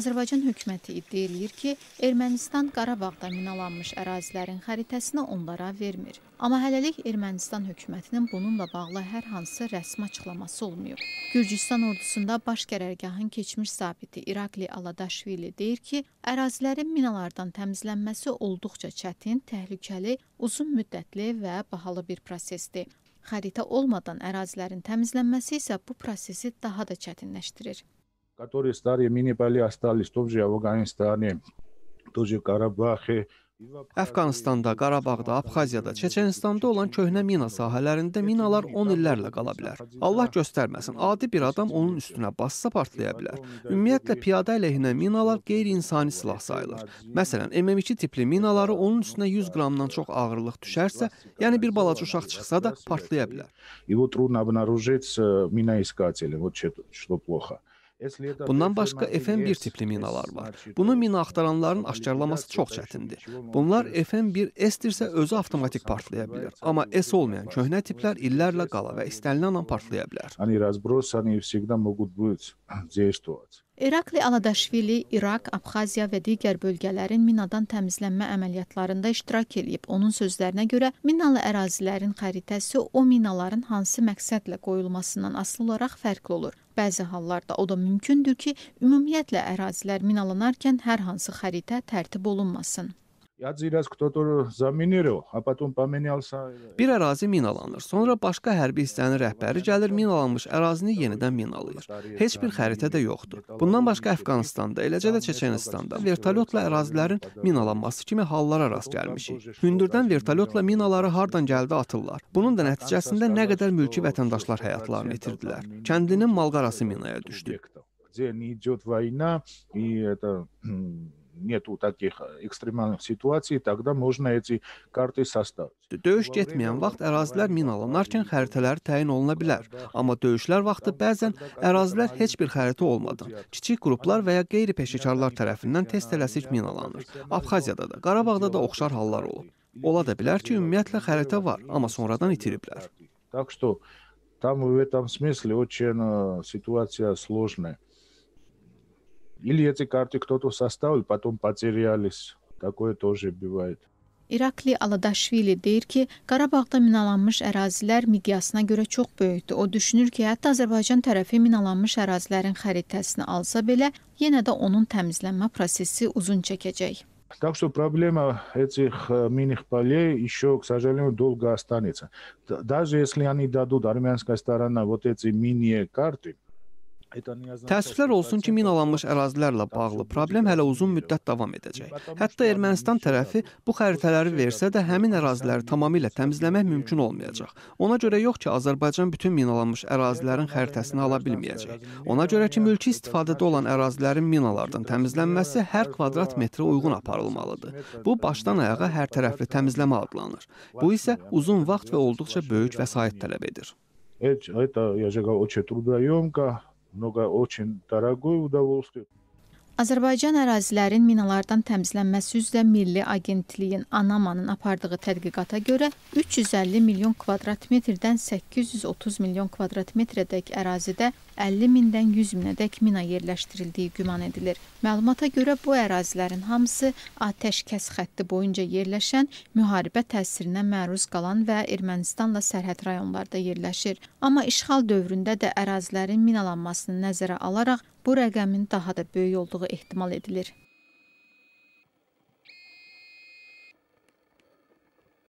Azərbaycan hökuməti iddia eləyir ki, Ermənistan Qarabağda minalanmış ərazilərin xəritəsini onlara vermir. Amma hələlik Ermənistan hökumətinin bununla bağlı hər hansı rəsmi açıqlaması olmayıb. Gürcüstan ordusunda baş qərargahın keçmiş zabiti İraqli Aladaşvili deyir ki, ərazilərin minalardan təmizlənməsi olduqca çətin, təhlükəli, uzun müddətli və bahalı bir prosesdir. Xəritə olmadan ərazilərin təmizlənməsi isə bu prosesi daha da çətinləşdirir которые старые мини-боли остались тоже в Афганистане, тоже в Карабахе, Əfqanistanda, Qarabağda, Abxaziyada, Çeçenistanda olan köhnə mina sahələrində minalar 10 illərlə qala bilər. Allah göstərməsin, adi bir adam onun üstünə bassa partlaya bilər. Ümumiyyətlə piyada əleyhinə minalar qeyri-insani silah sayılır. Məsələn, MM2 tipli minaları onun üstünə 100 qramdan çox ağırlıq düşərsə, yəni bir balaca uşaq çıxsa da partlaya bilər. Его трудно обнаружить миноискателем, вот э, что плохо. Bundan başqa FM1 tipli minalar var. Bunu mina axtaranların aşkarlaması çox çətindir. Bunlar FM1S-dirsə özü avtomatik partlaya bilər, amma S olmayan köhnə tiplər illərlə qala və istənilən an partlaya bilər. Они разброс, они всегда могут быть здесь ситуация. İrakli Aladaşvili İraq, Abxaziya və digər bölgələrin minadan təmizlənmə əməliyyatlarında iştirak edib. Onun sözlərinə görə minalı ərazilərin xəritəsi o minaların hansı məqsədlə qoyulmasından asılı olaraq fərqli olur. Bəzi hallarda o da mümkündür ki, ümumiyyətlə ərazilər minalanarkən hər hansı xəritə tərtib olunmasın. Yadziras кто-то заминировал, а потом поменялся. Bir ərazi minalanır, sonra başqa hərbi hissənin rəhbəri gəlir minalanmış ərazini yenidən minalayır. Heç bir xəritə də yoxdur. Bundan başqa Əfqanistanda, eləcə də Çeçenistanda vertolyotla ərazilərin minalanması kimi hallara rast gəlmişik. Hündürdən vertolyotla minaları hardan gəldi atırlar. Bunun da nəticəsində nə qədər mülki vətəndaşlar həyatlarını itirdilər. Kəndlinin malqarası minaya düşdü. Где не идет война, и это нету таких ekstremal э, situasiya, тогда можно эти карты составить. Döyüş getməyən vaxt ərazilər minalanarkən xəritələri təyin oluna bilər, amma döyüşlər vaxtı bəzən ərazilər heç bir xəritə olmadan kiçik qruplar və ya qeyri-peşəkarlar tərəfindən tez-tələsik minalanır. Abxaziyada da, Qarabağda da oxşar hallar olub. Ola da bilər ki, ümumiyyətlə xəritə var, amma sonradan itiriblər. Так что там в этом смысле очень э, ситуация сложная. Или эти карты кто-то составил, потом потерялись. Такое тоже бывает. İrakli Aladashvili deyir ki, Qarabağda minalanmış ərazilər miqyasına görə çox böyükdür. O düşünür ki, hətta Azərbaycan tərəfi minalanmış ərazilərin xəritəsini alsa belə, yenə də onun təmizlənmə prosesi uzun çəkəcək. Так что проблема этих э, минных полей еще, к сожалению, долго останется. Даже если они дадут армянской стороне вот эти мини-карты, Təəssüflər olsun ki, minalanmış ərazilərlə bağlı problem hələ uzun müddət davam edəcək. Hətta Ermənistan tərəfi bu xəritələri versə də həmin əraziləri tamamilə təmizləmək mümkün olmayacaq. Ona görə yox ki, Azərbaycan bütün minalanmış ərazilərin xəritəsini ala bilməyəcək. Ona görə ki, mülki istifadədə olan ərazilərin minalardan təmizlənməsi hər kvadrat metrə uyğun aparılmalıdır. Bu başdan ayağa hər tərəfli təmizləmə adlanır. Bu isə uzun vaxt və olduqca böyük vəsait tələb edir. Heç, это, я же говорю, очень трудоемко, много очень дорогое удовольствие. Azərbaycan ərazilərin minalardan təmizlənməsi üzrə Milli Agentliyin ANAMA-nın apardığı tədqiqata görə 350 milyon kvadrat metrdən 830 milyon kvadrat metrədək ərazidə 50 mindən 100 minədək mina yerləşdirildiyi güman edilir. Məlumata görə bu ərazilərin hamısı atəşkəs xətti boyunca yerləşən, müharibə təsirinə məruz qalan və Ermənistanla sərhəd rayonlarda yerləşir. Amma işğal dövründə də ərazilərin minalanmasını nəzərə alaraq bu rəqəmin daha da böyük olduğu ehtimal edilir.